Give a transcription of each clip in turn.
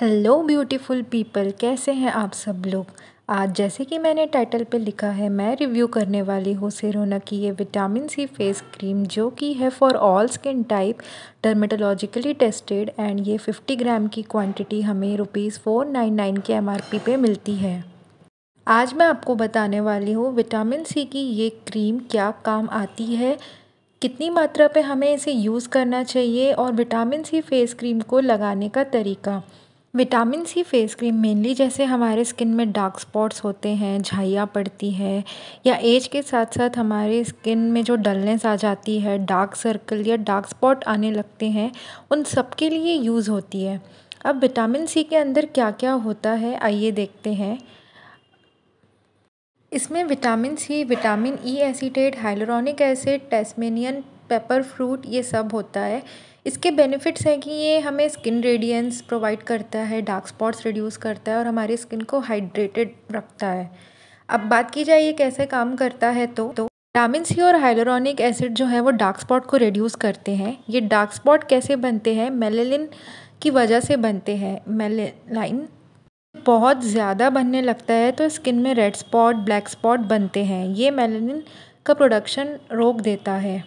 hello beautiful people कैसे हैं आप सब लोग आज जैसे कि मैंने टाइटल पे लिखा है मैं रिव्यू करने वाली हूँ सेरोना की ये विटामिन सी फेस क्रीम जो कि है for all skin type dermatologically tested and ये 50 ग्राम की क्वांटिटी हमें रुपीज़ फ़ोर नाइन नाइन के एम पे मिलती है आज मैं आपको बताने वाली हूँ विटामिन सी की ये क्रीम क्या काम आती है कितनी मात्रा पे हमें इसे यूज़ करना चाहिए और विटामिन सी फेस क्रीम को लगाने का तरीका vitamin C face cream mainly जैसे हमारे स्किन में डार्क स्पॉट्स होते हैं झाइया पड़ती है या एज के साथ साथ हमारे स्किन में जो डलनेस आ जाती है डार्क सर्कल या डार्क स्पॉट आने लगते हैं उन सब के लिए यूज़ होती है अब विटामिन सी के अंदर क्या क्या होता है आइए देखते हैं इसमें vitamin C vitamin E acetate hyaluronic acid Tasmanian pepper fruit ये सब होता है इसके बेनिफिट्स हैं कि ये हमें स्किन रेडियंस प्रोवाइड करता है डार्क स्पॉट्स रिड्यूस करता है और हमारी स्किन को हाइड्रेटेड रखता है अब बात की जाए ये कैसे काम करता है तो तो विटामिन सी और हाइलोरॉनिक एसिड जो है वो डार्क स्पॉट को रिड्यूस करते हैं ये डार्क स्पॉट कैसे बनते हैं मेलेलिन की वजह से बनते हैं मेलेलाइन बहुत ज़्यादा बनने लगता है तो स्किन में रेड स्पॉट ब्लैक स्पॉट बनते हैं ये मेलेनिन का प्रोडक्शन रोक देता है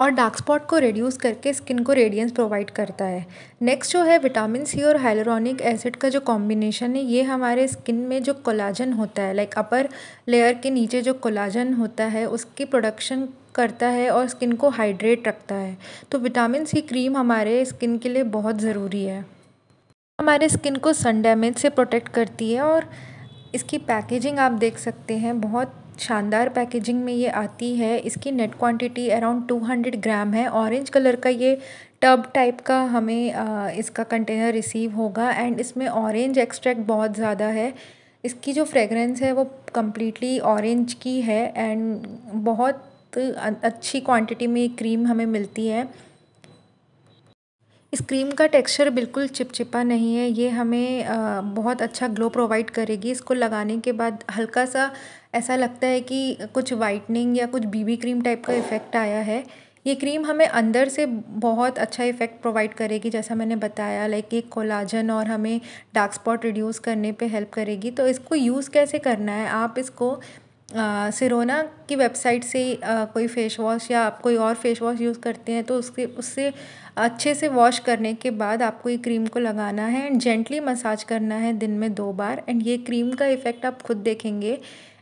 और डार्क स्पॉट को रिड्यूस करके स्किन को रेडियंस प्रोवाइड करता है नेक्स्ट जो है विटामिन सी और हाइलोरॉनिक एसिड का जो कॉम्बिनेशन है ये हमारे स्किन में जो कोलाजन होता है लाइक अपर लेयर के नीचे जो कोलाजन होता है उसकी प्रोडक्शन करता है और स्किन को हाइड्रेट रखता है तो विटामिन सी क्रीम हमारे स्किन के लिए बहुत ज़रूरी है हमारे स्किन को सन डैमेज से प्रोटेक्ट करती है और इसकी पैकेजिंग आप देख सकते हैं बहुत शानदार पैकेजिंग में ये आती है इसकी net quantity around two hundred gram है ऑरेंज कलर का ये टब टाइप का हमें इसका कंटेनर रिसीव होगा एंड इसमें ऑरेंज एक्सट्रैक्ट बहुत ज़्यादा है इसकी जो फ्रेगरेंस है वो कम्प्लीटली ऑरेंज की है एंड बहुत अच्छी क्वांटिटी में क्रीम हमें मिलती है इस क्रीम का टेक्सचर बिल्कुल चिपचिपा नहीं है ये हमें बहुत अच्छा ग्लो प्रोवाइड करेगी इसको लगाने के बाद हल्का सा ऐसा लगता है कि कुछ वाइटनिंग या कुछ बीबी क्रीम टाइप का इफ़ेक्ट आया है ये क्रीम हमें अंदर से बहुत अच्छा इफ़ेक्ट प्रोवाइड करेगी जैसा मैंने बताया लाइक एक कोलाजन और हमें डार्क स्पॉट रिड्यूस करने पे हेल्प करेगी तो इसको यूज़ कैसे करना है आप इसको सिरोना की वेबसाइट से कोई फेस वॉश या आप कोई और फ़ेस वॉश यूज़ करते हैं तो उसके उससे अच्छे से वॉश करने के बाद आपको ये क्रीम को लगाना है एंड जेंटली मसाज करना है दिन में दो बार एंड ये क्रीम का इफ़ेक्ट आप खुद देखेंगे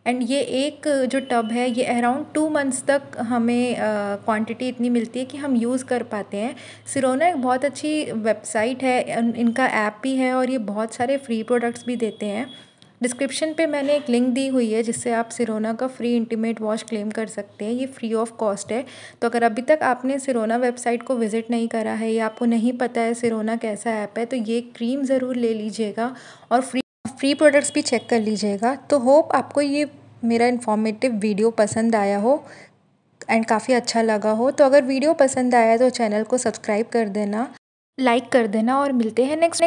एंड ये एक जो टब है ये अराउंड टू मंथ्स तक हमें क्वांटिटी इतनी मिलती है कि हम यूज़ कर पाते हैं सिरोना एक बहुत अच्छी वेबसाइट है इनका ऐप भी है और ये बहुत सारे फ्री प्रोडक्ट्स भी देते हैं डिस्क्रिप्शन पे मैंने एक लिंक दी हुई है जिससे आप सिरोना का फ्री इंटीमेट वॉश क्लेम कर सकते हैं ये फ्री ऑफ कॉस्ट है तो अगर अभी तक आपने सिरोना वेबसाइट को विज़िट नहीं करा है या आपको नहीं पता है सिरोना कैसा ऐप है तो ये क्रीम ज़रूर ले लीजिएगा और फ्री फ्री प्रोडक्ट्स भी चेक कर लीजिएगा तो होप आपको ये मेरा इन्फॉर्मेटिव वीडियो पसंद आया हो एंड काफ़ी अच्छा लगा हो तो अगर वीडियो पसंद आया तो चैनल को सब्सक्राइब कर देना लाइक कर देना और मिलते हैं नेक्स्ट